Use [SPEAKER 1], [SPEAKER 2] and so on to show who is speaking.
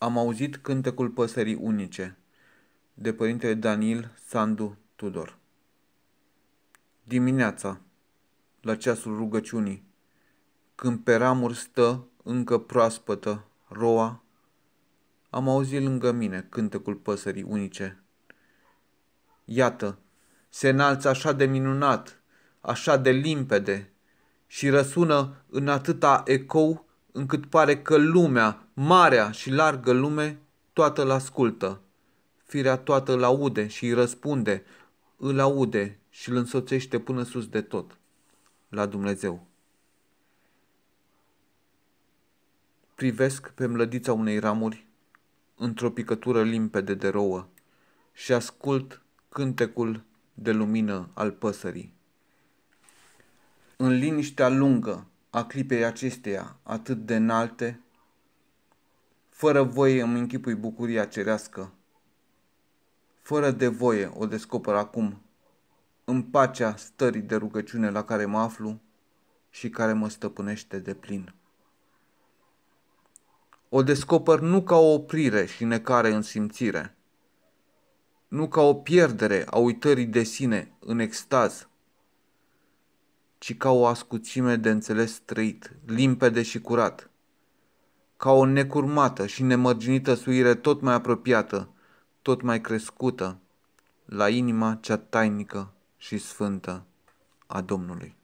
[SPEAKER 1] Am auzit cântecul păsării unice de părintele Daniel Sandu Tudor. Dimineața, la ceasul rugăciunii, când pe ramuri stă încă proaspătă roa, am auzit lângă mine cântecul păsării unice. Iată, se înalță așa de minunat, așa de limpede și răsună în atâta ecou încât pare că lumea, marea și largă lume, toată îl ascultă. Firea toată îl aude și îi răspunde, îl aude și îl însoțește până sus de tot, la Dumnezeu. Privesc pe mlădița unei ramuri într-o picătură limpede de rouă și ascult cântecul de lumină al păsării. În liniștea lungă a clipei acesteia atât de înalte, fără voie îmi închipui bucuria cerească. Fără de voie o descoper acum, în pacea stării de rugăciune la care mă aflu și care mă stăpânește de plin. O descoper nu ca o oprire și necare în simțire, nu ca o pierdere a uitării de sine în extaz, ci ca o ascuțime de înțeles trăit, limpede și curat. Ca o necurmată și nemărginită suire tot mai apropiată, tot mai crescută, la inima cea tainică și sfântă a Domnului.